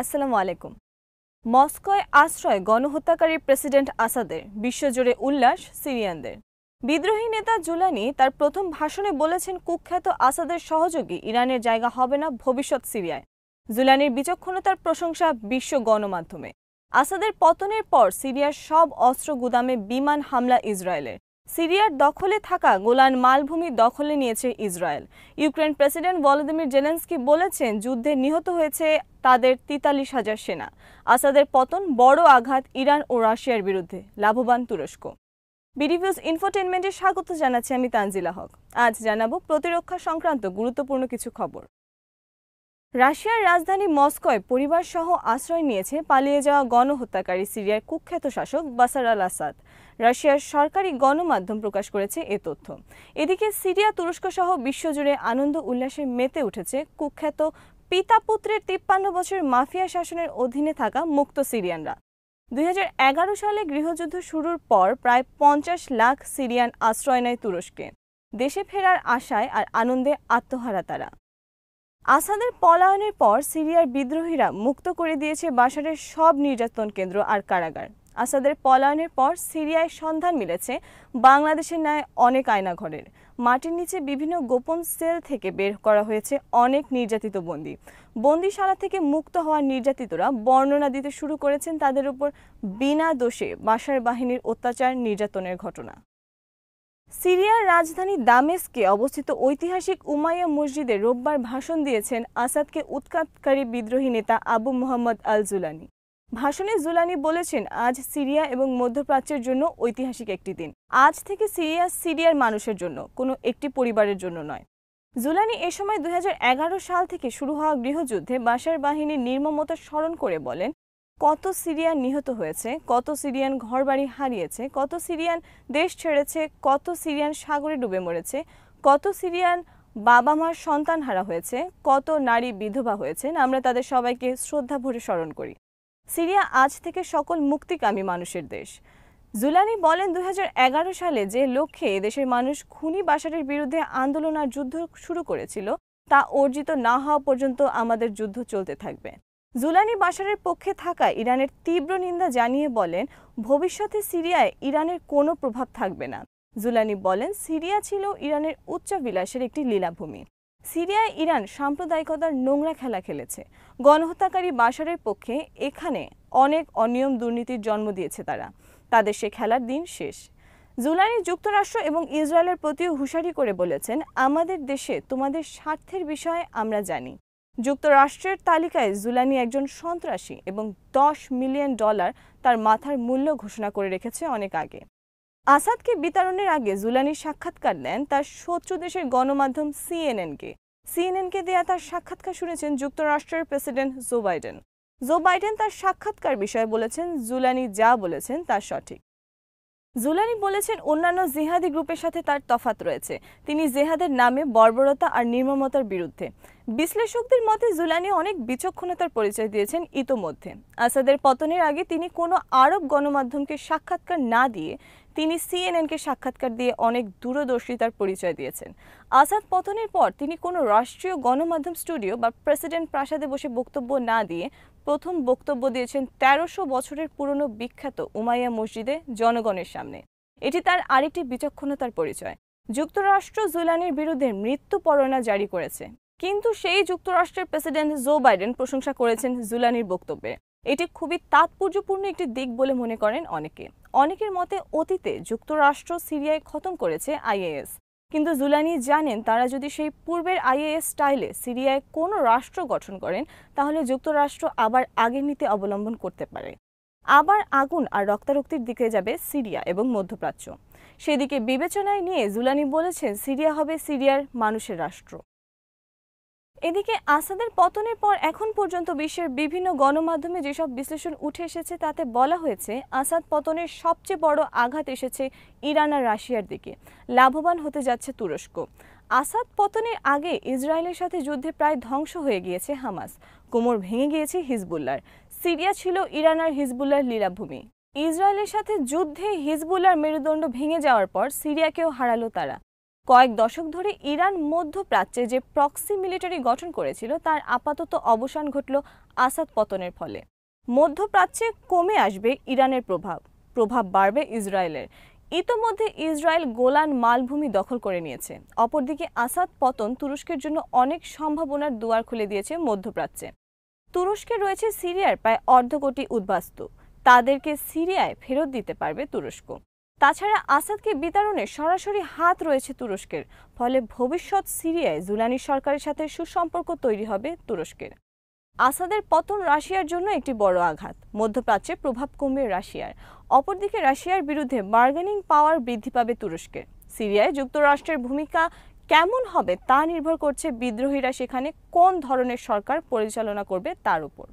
আসসালামু আলাইকুম মস্কোয় আশ্রয় গণহত্যাকারী প্রেসিডেন্ট আসাদের বিশ্বজুড়ে উল্লাস সিরিয়ানদের বিদ্রোহী নেতা জুলানি তার প্রথম ভাষণে বলেছেন কুখ্যাত আসাদের সহযোগী ইরানের জায়গা হবে না ভবিষ্যৎ সিরিয়ায় জুলানির বিচক্ষণতার প্রশংসা বিশ্ব গণমাধ্যমে আসাদের পতনের পর সিরিয়ার সব অস্ত্র গুদামে বিমান হামলা ইসরায়েলের সিরিয়ার দখলে থাকা গোলান মালভূমি দখলে নিয়েছে Israel Ukraine president Volodymyr Zelenskyy বলেছেন যুদ্ধে নিহত হয়েছে তাদের তিতাল্লিশ হাজার সেনা আসাদের পতন বড় আঘাত ইরান ও রাশিয়ার বিরুদ্ধে লাভবান তুরস্ক বিডিভিউজ ইনফোটেনমেন্টে স্বাগত জানাচ্ছি আমি তানজিলা হক আজ জানাবো প্রতিরক্ষা সংক্রান্ত গুরুত্বপূর্ণ কিছু খবর রাশিয়ার রাজধানী মস্কোয় পরিবার সহ আশ্রয় নিয়েছে পালিয়ে যাওয়া গণহত্যাকারী সিরিয়ার কুখ্যাত শাসক বাসার আল আসাদ রাশিয়ার সরকারি গণমাধ্যম প্রকাশ করেছে এ তথ্য এদিকে সিরিয়া তুরস্ক সহ বিশ্বজুড়ে আনন্দ উল্লাসে মেতে উঠেছে কুখ্যাত পিতা পুত্রের তিপ্পান্ন বছর মাফিয়া শাসনের অধীনে থাকা মুক্ত সিরিয়ানরা দুই সালে গৃহযুদ্ধ শুরুর পর প্রায় পঞ্চাশ লাখ সিরিয়ান আশ্রয় নেয় তুরস্কে দেশে ফেরার আশায় আর আনন্দে আত্মহারা তারা আসাদের পলায়নের পর সিরিয়ার বিদ্রোহীরা মুক্ত করে দিয়েছে বাসারের সব নির্যাতন কেন্দ্র আর কারাগার আসাদের পলায়নের পর সিরিয়ায় সন্ধান মিলেছে বাংলাদেশের ন্যায় অনেক আয়নাঘরের মাটির নিচে বিভিন্ন গোপন সেল থেকে বের করা হয়েছে অনেক নির্যাতিত বন্দী বন্দিশালা থেকে মুক্ত হওয়া নির্যাতিতরা বর্ণনা দিতে শুরু করেছেন তাদের উপর বিনা দোষে বাসার বাহিনীর অত্যাচার নির্যাতনের ঘটনা সিরিয়ার রাজধানী দামেস্কে অবস্থিত ঐতিহাসিক উমাইয়া মসজিদে রোববার ভাষণ দিয়েছেন আসাদকে উৎখাতকারী বিদ্রোহী নেতা আবু মোহাম্মদ আল জুলানি ভাষণে জুলানি বলেছেন আজ সিরিয়া এবং মধ্যপ্রাচ্যের জন্য ঐতিহাসিক একটি দিন আজ থেকে সিরিয়া সিরিয়ার মানুষের জন্য কোনো একটি পরিবারের জন্য নয় জুলানি এ সময় দুই সাল থেকে শুরু হওয়া গৃহযুদ্ধে বাসার বাহিনীর নির্মমতা স্মরণ করে বলেন কত সিরিয়ান নিহত হয়েছে কত সিরিয়ান ঘরবাড়ি হারিয়েছে কত সিরিয়ান দেশ ছেড়েছে কত সিরিয়ান সাগরে ডুবে মরেছে কত সিরিয়ান বাবা মার সন্তান হারা হয়েছে কত নারী বিধবা হয়েছেন আমরা তাদের সবাইকে শ্রদ্ধা ভরে স্মরণ করি সিরিয়া আজ থেকে সকল মুক্তিকামী মানুষের দেশ জুলানি বলেন দু সালে যে লক্ষ্যে দেশের মানুষ খুনি বাসারের বিরুদ্ধে আন্দোলন আর যুদ্ধ শুরু করেছিল তা অর্জিত না হওয়া পর্যন্ত আমাদের যুদ্ধ চলতে থাকবে জুলানি বাশারের পক্ষে থাকা ইরানের তীব্র নিন্দা জানিয়ে বলেন ভবিষ্যতে সিরিয়ায় ইরানের কোনো প্রভাব থাকবে না জুলানি বলেন সিরিয়া ছিল ইরানের উচ্চ বিলাসের একটি লীলাভূমি সিরিয়ায় ইরান সাম্প্রদায়িকতার নোংরা খেলা খেলেছে গণহত্যাকারী বাশারের পক্ষে এখানে অনেক অনিয়ম দুর্নীতির জন্ম দিয়েছে তারা তাদের সে খেলার দিন শেষ জুলানি যুক্তরাষ্ট্র এবং ইসরায়েলের প্রতিও হুঁশারি করে বলেছেন আমাদের দেশে তোমাদের স্বার্থের বিষয়ে আমরা জানি যুক্তরাষ্ট্রের তালিকায় জুলানি একজন সন্ত্রাসী এবং দশ মিলিয়ন ডলার তার মাথার মূল্য ঘোষণা করে রেখেছে অনেক আগে আসাদকে বিতরণের আগে জুলানি সাক্ষাৎকার নেন তার শত্রু দেশের গণমাধ্যম সিএনএনকে সিএনএনকে দেয়া তার সাক্ষাৎকার শুনেছেন যুক্তরাষ্ট্রের president Joe Biden Joe Biden তার সাক্ষাৎকার বিষয়ে বলেছেন জুলানি যা বলেছেন তা সঠিক জুলানি বলেছেন অন্যান্য জেহাদি গ্রুপের সাথে তার তফাত রয়েছে তিনি জেহাদের নামে বর্বরতা আর নির্মমতার বিরুদ্ধে বিশ্লেষকদের মতে জুলানি অনেক বিচক্ষণতার পরিচয় দিয়েছেন ইতোমধ্যে আসাদের পতনের আগে তিনি কোনো আরব গণমাধ্যমকে সাক্ষাৎকার না দিয়ে তিনি সিএনএনকে সাক্ষাৎকার দিয়ে অনেক দূরদর্শিতার পরিচয় দিয়েছেন আসাদ পতনের পর তিনি কোনো রাষ্ট্রীয় গণমাধ্যম স্টুডিও বা প্রেসিডেন্ট প্রাসাদে বসে বক্তব্য না দিয়ে প্রথম বক্তব্য দিয়েছেন তেরোশো বছরের পুরনো বিখ্যাত উমাইয়া মসজিদে জনগণের সামনে এটি তার আরেকটি বিচক্ষণতার পরিচয় যুক্তরাষ্ট্র জুলানির বিরুদ্ধে মৃত্যু পরোনা জারি করেছে কিন্তু সেই যুক্তরাষ্ট্রের প্রেসিডেন্ট জো বাইডেন প্রশংসা করেছেন জুলানির বক্তব্যে এটি খুবই তাৎপর্যপূর্ণ একটি দিক বলে মনে করেন অনেকে অনেকের মতে অতীতে যুক্তরাষ্ট্র সিরিয়ায় খতম করেছে আইএএস কিন্তু জুলানি জানেন তারা যদি সেই পূর্বের আইএএস স্টাইলে সিরিয়ায় কোনো রাষ্ট্র গঠন করেন তাহলে যুক্তরাষ্ট্র আবার আগের নীতি অবলম্বন করতে পারে আবার আগুন আর রক্তারক্তির দিকে যাবে সিরিয়া এবং মধ্যপ্রাচ্য সেদিকে বিবেচনায় নিয়ে জুলানি বলেছেন সিরিয়া হবে সিরিয়ার মানুষের রাষ্ট্র এদিকে আসাদের পতনের পর এখন পর্যন্ত বিশ্বের বিভিন্ন গণমাধ্যমে যেসব বিশ্লেষণ উঠে এসেছে তাতে বলা হয়েছে আসাদ পতনের সবচেয়ে বড় আঘাত এসেছে ইরান আর রাশিয়ার দিকে লাভবান হতে যাচ্ছে তুরস্ক আসাদ পতনের আগে ইসরায়েলের সাথে যুদ্ধে প্রায় ধ্বংস হয়ে গিয়েছে হামাস কোমর ভেঙে গিয়েছে হিজবুল্লার সিরিয়া ছিল ইরান আর হিজবুল্লার লীলাভূমি ইসরায়েলের সাথে যুদ্ধে হিজবুল্লার মেরুদণ্ড ভেঙে যাওয়ার পর সিরিয়াকেও হারালো তারা কয়েক দশক ধরে ইরান মধ্যপ্রাচ্যে যে প্রক্সি মিলিটারি গঠন করেছিল তার আপাতত অবসান ঘটল আসাদ পতনের ফলে মধ্যপ্রাচ্যে কমে আসবে ইরানের প্রভাব প্রভাব বাড়বে ইসরায়েলের ইতোমধ্যে ইসরায়েল গোলান মালভূমি দখল করে নিয়েছে অপরদিকে আসাদ পতন তুরস্কের জন্য অনেক সম্ভাবনার দুয়ার খুলে দিয়েছে মধ্যপ্রাচ্যে তুরস্কে রয়েছে সিরিয়ার প্রায় অর্ধকোটি উদ্বাস্তু তাদেরকে সিরিয়ায় ফেরত দিতে পারবে তুরস্ক তাছাড়া আসাদকে বিতাড়নে সরাসরি হাত রয়েছে তুরস্কের ফলে ভবিষ্যৎ সিরিয়ায় জুলানি সরকারের সাথে সুসম্পর্ক তৈরি হবে তুরস্কের আসাদের পতন রাশিয়ার জন্য একটি বড় আঘাত মধ্যপ্রাচ্যে প্রভাব কমবে রাশিয়ার অপরদিকে রাশিয়ার বিরুদ্ধে বার্গেনিং পাওয়ার বৃদ্ধি পাবে তুরস্কের সিরিয়ায় যুক্তরাষ্ট্রের ভূমিকা কেমন হবে তা নির্ভর করছে বিদ্রোহীরা সেখানে কোন ধরনের সরকার পরিচালনা করবে তার উপর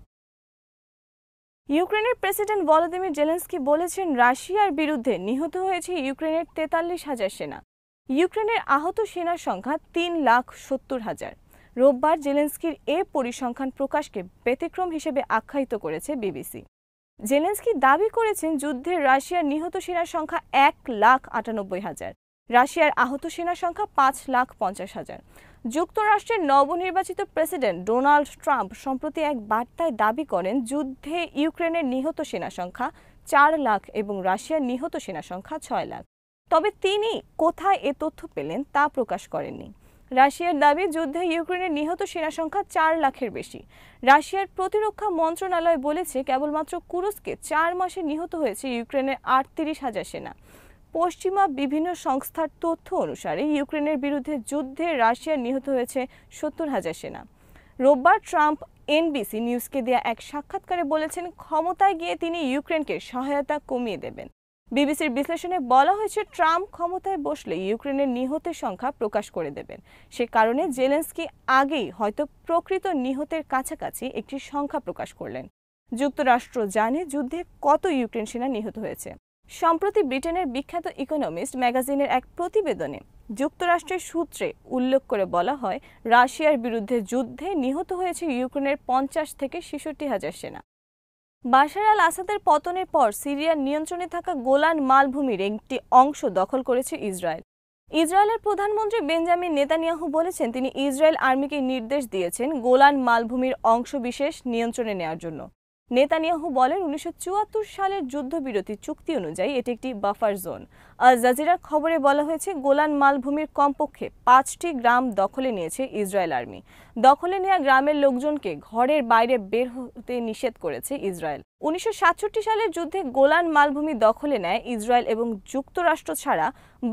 ইউক্রেনের প্রেসিডেন্ট ভলোদিমির জেলেন্সকি বলেছেন রাশিয়ার বিরুদ্ধে নিহত হয়েছে ইউক্রেনের তেতাল্লিশ হাজার সেনা ইউক্রেনের আহত সেনার সংখ্যা তিন লাখ সত্তর হাজার রোববার জেলেন্সকির এ পরিসংখ্যান প্রকাশকে ব্যতিক্রম হিসেবে আখ্যায়িত করেছে বিবিসি জেলেন্সকি দাবি করেছেন যুদ্ধে রাশিয়ার নিহত সেনার সংখ্যা এক লাখ আটানব্বই হাজার রাশিয়ার আহত সেনার সংখ্যা পাঁচ লাখ পঞ্চাশ হাজার যুক্তরাষ্ট্রের নবনির্বাচিত প্রেসিডেন্ট ডোনাল্ড ট্রাম্প সম্প্রতি এক বার্তায় দাবি করেন যুদ্ধে ইউক্রেনের নিহত সেনা সংখ্যা চার লাখ এবং রাশিয়ার নিহত সেনা সংখ্যা ছয় লাখ তবে তিনি কোথায় এ তথ্য পেলেন তা প্রকাশ করেননি রাশিয়ার দাবি যুদ্ধে ইউক্রেনের নিহত সেনা সংখ্যা চার লাখের বেশি রাশিয়ার প্রতিরক্ষা মন্ত্রণালয় বলেছে কেবলমাত্র কুরুসকে চার মাসে নিহত হয়েছে ইউক্রেনের আটত্রিশ হাজার সেনা পশ্চিমা বিভিন্ন সংস্থার তথ্য অনুসারে ইউক্রেনের বিরুদ্ধে যুদ্ধে রাশিয়ার নিহত হয়েছে সত্তর হাজার সেনা রোববার ট্রাম্প এনবিসি নিউজকে দেয়া এক সাক্ষাৎকারে বলেছেন ক্ষমতায় গিয়ে তিনি ইউক্রেনকে সহায়তা কমিয়ে দেবেন বিবিসির বিশ্লেষণে বলা হয়েছে ট্রাম্প ক্ষমতায় বসলে ইউক্রেনের নিহতের সংখ্যা প্রকাশ করে দেবেন সে কারণে জেলেন্সকি আগেই হয়তো প্রকৃত নিহতের কাছাকাছি একটি সংখ্যা প্রকাশ করলেন যুক্তরাষ্ট্র জানে যুদ্ধে কত ইউক্রেন সেনা নিহত হয়েছে সম্প্রতি ব্রিটেনের বিখ্যাত ইকোনমিস্ট ম্যাগাজিনের এক প্রতিবেদনে যুক্তরাষ্ট্রের সূত্রে উল্লেখ করে বলা হয় রাশিয়ার বিরুদ্ধে যুদ্ধে নিহত হয়েছে ইউক্রেনের পঞ্চাশ থেকে ছেষট্টি হাজার সেনা বাশার আল আসাদের পতনের পর সিরিয়ার নিয়ন্ত্রণে থাকা গোলান মালভূমির একটি অংশ দখল করেছে ইসরায়েল ইসরায়েলের প্রধানমন্ত্রী বেঞ্জামিন নেতানিয়াহু বলেছেন তিনি ইসরায়েল আর্মিকে নির্দেশ দিয়েছেন গোলান মালভূমির অংশবিশেষ নিয়ন্ত্রণে নেওয়ার জন্য নেতানিয়াহু বলেন উনিশশো সালের যুদ্ধবিরতি চুক্তি অনুযায়ী এটি একটি বাফার জোন আল জাজিরার খবরে বলা হয়েছে গোলান মালভূমির কমপক্ষে পাঁচটি গ্রাম দখলে নিয়েছে ইসরায়েল আর্মি দখলে নেওয়া গ্রামের লোকজনকে ঘরের বাইরে বের হতে নিষেধ করেছে ইসরায়েল উনিশশো সালের যুদ্ধে গোলান মালভূমি দখলে নেয় ইসরায়েল এবং যুক্তরাষ্ট্র ছাড়া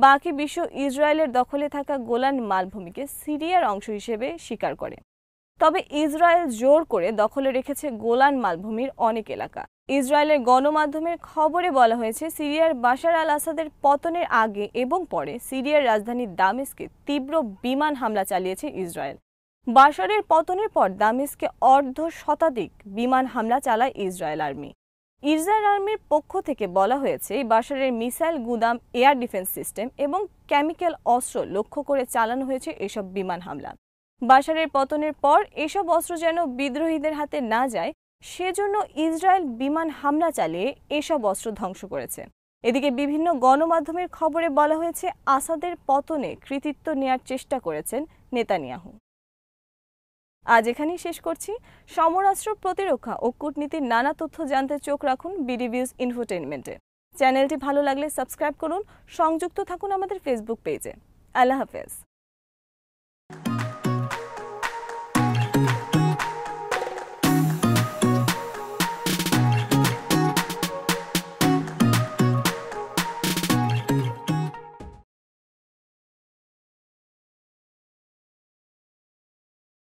বাকি বিশ্ব ইসরায়েলের দখলে থাকা গোলান মালভূমিকে সিরিয়ার অংশ হিসেবে স্বীকার করে তবে ইসরায়েল জোর করে দখলে রেখেছে গোলান মালভূমির অনেক এলাকা ইসরায়েলের গণমাধ্যমের খবরে বলা হয়েছে সিরিয়ার বাশার আল আসাদের পতনের আগে এবং পরে সিরিয়ার রাজধানী দামেস্কে তীব্র বিমান হামলা চালিয়েছে ইসরায়েল বাশারের পতনের পর দামেস্কে অর্ধ শতাধিক বিমান হামলা চালায় ইসরায়েল আর্মি ইসরায়েল আর্মির পক্ষ থেকে বলা হয়েছে বাশারের মিসাইল গুদাম এয়ার ডিফেন্স সিস্টেম এবং কেমিক্যাল অস্ত্র লক্ষ্য করে চালানো হয়েছে এসব বিমান হামলা বাশারের পতনের পর এসব অস্ত্র যেন বিদ্রোহীদের হাতে না যায় সেজন্য ইসরায়েল বিমান হামলা চালিয়ে এসব অস্ত্র ধ্বংস করেছে এদিকে বিভিন্ন গণমাধ্যমের খবরে বলা হয়েছে আসাদের পতনে কৃতিত্ব নেয়ার চেষ্টা করেছেন নেতানিয়াহু আজ এখানেই শেষ করছি সমরাস্ত্র প্রতিরক্ষা ও কূটনীতির নানা তথ্য জানতে চোখ রাখুন বিডিভিউজ ইনফোটেনমেন্টে চ্যানেলটি ভালো লাগলে সাবস্ক্রাইব করুন সংযুক্ত থাকুন আমাদের ফেসবুক পেজে আল্লাহ হাফেজ